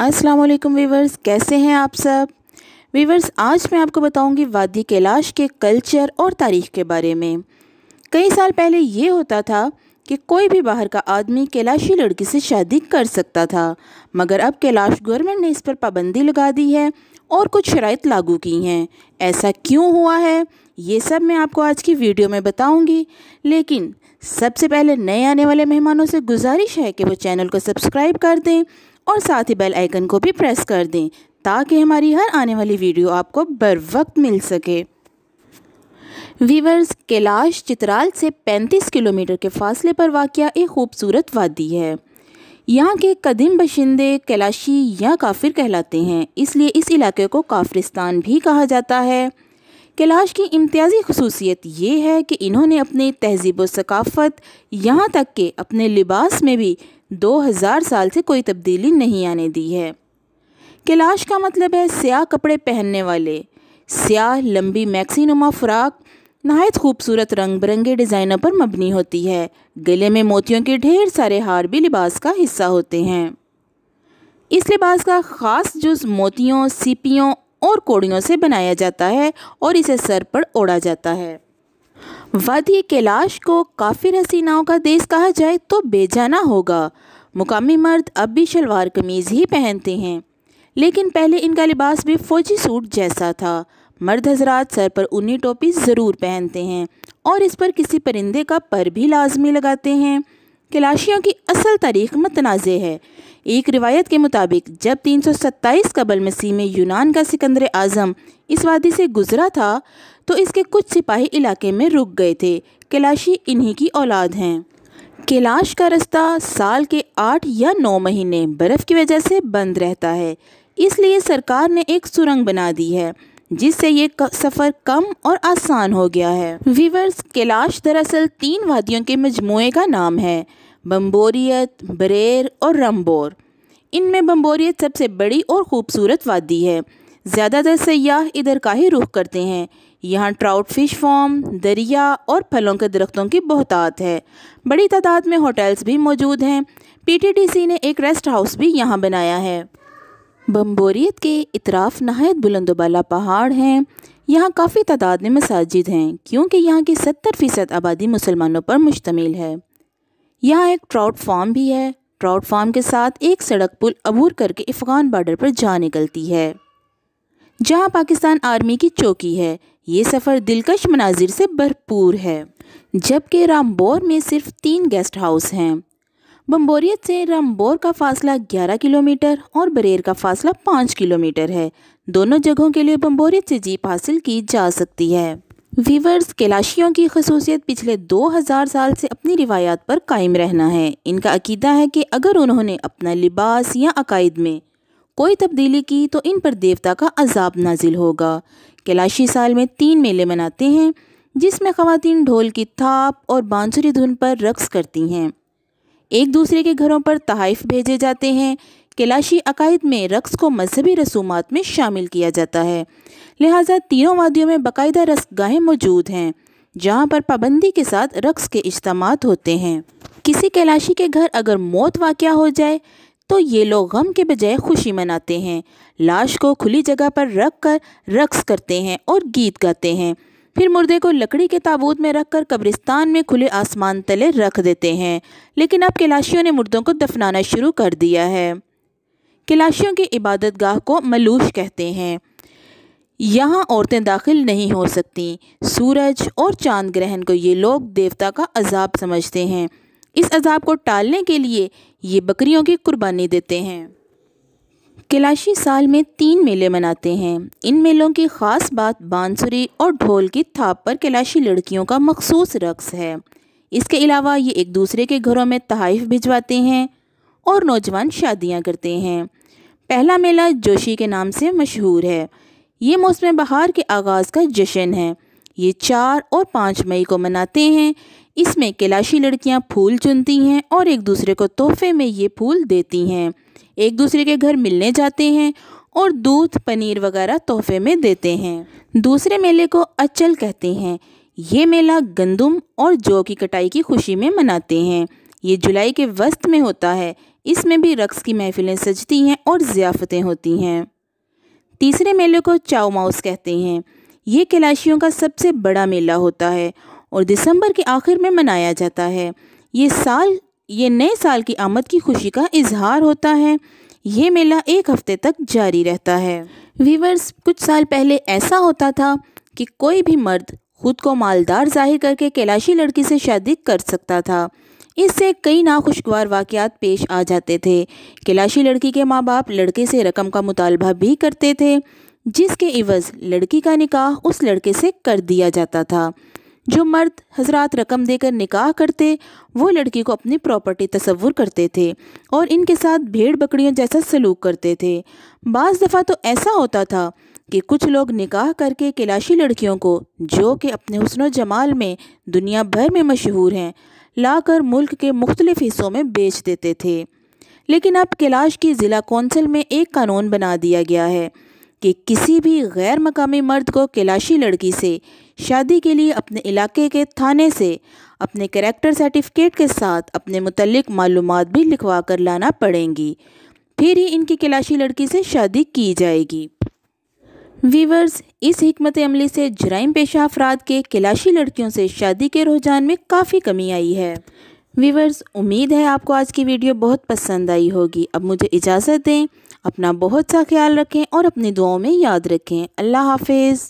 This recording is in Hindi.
अस्सलाम वालेकुम वीवर्स कैसे हैं आप सब वीवर्स आज मैं आपको बताऊंगी वादी कैलाश के कल्चर और तारीख़ के बारे में कई साल पहले ये होता था कि कोई भी बाहर का आदमी कैलाशी लड़की से शादी कर सकता था मगर अब कैलाश गवर्नमेंट ने इस पर पाबंदी लगा दी है और कुछ शराइ लागू की हैं ऐसा क्यों हुआ है ये सब मैं आपको आज की वीडियो में बताऊंगी लेकिन सबसे पहले नए आने वाले मेहमानों से गुजारिश है कि वो चैनल को सब्सक्राइब कर दें और साथ ही बेल आइकन को भी प्रेस कर दें ताकि हमारी हर आने वाली वीडियो आपको बर वक्त मिल सके वीवर्स कैलाश चित्राल से 35 किलोमीटर के फासले पर वाक़ एक खूबसूरत वादी है यहाँ के कदीम बशिंदे कैलाशी या काफिर कहलाते हैं इसलिए इस इलाके को काफ्रिस्तान भी कहा जाता है कैलाश की इम्तियाजी खसूसियत ये है कि इन्होंने अपनी तहजीब सकाफ़त यहाँ तक के अपने लिबास में भी 2000 साल से कोई तब्दीली नहीं आने दी है कैलाश का मतलब है स्याह कपड़े पहनने वाले स्याह लंबी मैक्सीनुमा फ्राक नहायत खूबसूरत रंग बिरंगे डिज़ाइनों पर मबनी होती है गले में मोतियों के ढेर सारे हार भी लिबास का हिस्सा होते हैं इस लिबास का ख़ास जुज मोतियों सीपियों और कोड़ियों से बनाया जाता है और इसे सर पर ओढ़ा जाता है वादी कैलाश को काफिर हसीनाओं का देश कहा जाए तो बेजाना होगा मुकामी मर्द अब भी शलवार कमीज़ ही पहनते हैं लेकिन पहले इनका लिबास भी फ़ौजी सूट जैसा था मर्द हजरात सर पर ऊनी टोपी ज़रूर पहनते हैं और इस पर किसी परिंदे का पर भी लाजमी लगाते हैं कैलाशियों की असल तारीख मतनाज़ है एक रिवायत के मुताबिक जब 327 कबल मसीह में यूनान का सिकंदर आज़म इस वादी से गुजरा था तो इसके कुछ सिपाही इलाके में रुक गए थे कैलाशी इन्हीं की औलाद हैं कैलाश का रास्ता साल के आठ या नौ महीने बर्फ़ की वजह से बंद रहता है इसलिए सरकार ने एक सुरंग बना दी है जिससे ये सफ़र कम और आसान हो गया है वीवर्स कैलाश दरअसल तीन वादियों के मजमू का नाम है बम्बोरियत बरेर और रंबोर इनमें बम्बोरियत सबसे बड़ी और ख़ूबसूरत वादी है ज़्यादातर सयाह इधर का ही रुख करते हैं यहाँ ट्राउट फिश फॉर्म दरिया और फलों के दरख्तों की बहुतात है बड़ी तादाद में होटल्स भी मौजूद हैं पीटीडीसी ने एक रेस्ट हाउस भी यहाँ बनाया है बम्बोरियत के इतराफ़ नहायत बुलंदोबाला पहाड़ हैं यहाँ काफ़ी तादाद में मसाजिद हैं क्योंकि यहाँ की सत्तर फ़ीसद आबादी मुसलमानों पर मुश्तमिल है यहाँ एक ट्राउट फार्म भी है ट्राउट फार्म के साथ एक सड़क पुल अबूर करके अफगान बॉर्डर पर जा निकलती है जहाँ पाकिस्तान आर्मी की चौकी है ये सफ़र दिलकश मनाजिर से भरपूर है जबकि रामबोर में सिर्फ तीन गेस्ट हाउस हैं बम्बोरियत से रामबोर का फासला 11 किलोमीटर और बरेर का फासला 5 किलोमीटर है दोनों जगहों के लिए बम्बोरियत से जीप हासिल की जा सकती है वीवर्स कैलाशियों की खसूसियत पिछले 2000 साल से अपनी रिवायात पर कायम रहना है इनका अकीदा है कि अगर उन्होंने अपना लिबास या अकायद में कोई तब्दीली की तो इन पर देवता का अजाब नाजिल होगा कैलाशी साल में तीन मेले मनाते हैं जिसमें खवतिन ढोल की थाप और बांसुरी धुन पर रक्स करती हैं एक दूसरे के घरों पर तहाइफ भेजे जाते हैं कैलाशी अकायद में रक्स को मजहबी रसूमात में शामिल किया जाता है लिहाजा तीनों वादियों में बाकायदा रस गाहें मौजूद हैं जहाँ पर पाबंदी के साथ रक्स के इज्तम होते हैं किसी कैलाशी के घर अगर मौत वाक़ हो जाए तो ये लोग गम के बजाय खुशी मनाते हैं लाश को खुली जगह पर रख कर रक्स करते हैं और गीत गाते हैं फिर मुर्दे को लकड़ी के ताबूत में रखकर कब्रिस्तान में खुले आसमान तले रख देते हैं लेकिन अब कैलाशियों ने मुर्दों को दफनाना शुरू कर दिया है कैलाशियों की इबादत गाह को मलूश कहते हैं यहाँ औरतें दाखिल नहीं हो सकती सूरज और चांद ग्रहण को ये लोग देवता का अजाब समझते हैं इस अजाब को टालने के लिए ये बकरियों की कुर्बानी देते हैं कैलाशी साल में तीन मेले मनाते हैं इन मेलों की ख़ास बात बांसुरी और ढोल की थाप पर कैलाशी लड़कियों का मखसूस रक्स है इसके अलावा ये एक दूसरे के घरों में तहाइफ भिजवाते हैं और नौजवान शादियां करते हैं पहला मेला जोशी के नाम से मशहूर है ये मौसम बहार के आगाज़ का जश्न है ये चार और पाँच मई को मनाते हैं इसमें कैलाशी लड़कियां फूल चुनती हैं और एक दूसरे को तोहफे में ये फूल देती हैं एक दूसरे के घर मिलने जाते हैं और दूध पनीर वगैरह तोहफे में देते हैं दूसरे मेले को अचल कहते हैं ये मेला गंदम और जौ की कटाई की खुशी में मनाते हैं ये जुलाई के वस्त में होता है इसमें भी रक्स की महफिलें सजती हैं और ज़ियाफ़तें होती हैं तीसरे मेले को चाओ माउस कहते हैं ये कैलाशियों का सबसे बड़ा मेला होता है और दिसंबर के आखिर में मनाया जाता है ये साल ये नए साल की आमद की खुशी का इजहार होता है ये मेला एक हफ्ते तक जारी रहता है वीवर्स कुछ साल पहले ऐसा होता था कि कोई भी मर्द खुद को मालदार जाहिर करके कैलाशी लड़की से शादी कर सकता था इससे कई नाखुशगवार वाकयात पेश आ जाते थे कैलाशी लड़की के माँ बाप लड़के से रकम का मुतालबा भी करते थे जिसके इवज़ लड़की का निकाह उस लड़के से कर दिया जाता था जो मर्द हजरात रकम देकर निकाह करते वो लड़की को अपनी प्रॉपर्टी तस्वुर करते थे और इनके साथ भेड़ बकरियों जैसा सलूक करते थे बज़ दफ़ा तो ऐसा होता था कि कुछ लोग निकाह करके कैलाशी लड़कियों को जो कि अपने हसन जमाल में दुनिया भर में मशहूर हैं लाकर मुल्क के मुख्तलिफ हिस्सों में बेच देते थे लेकिन अब कैलाश की ज़िला कौंसिल में एक कानून बना दिया गया है कि किसी भी गैर मकामी मर्द को कैलाशी लड़की से शादी के लिए अपने इलाके के थाने से अपने करेक्टर सर्टिफिकेट के साथ अपने मुतलक मालूम भी लिखवा कर लाना पड़ेंगी फिर ही इनकी कैलाशी लड़की से शादी की जाएगी वीवर्स इस हमत अमली से जराइम पेशा अफराद के कलाशी लड़कियों से शादी के रुझान में काफ़ी कमी आई है वीवर्स उम्मीद है आपको आज की वीडियो बहुत पसंद आई होगी अब मुझे इजाज़त दें अपना बहुत सा ख्याल रखें और अपनी दुआओं में याद रखें अल्लाह हाफिज़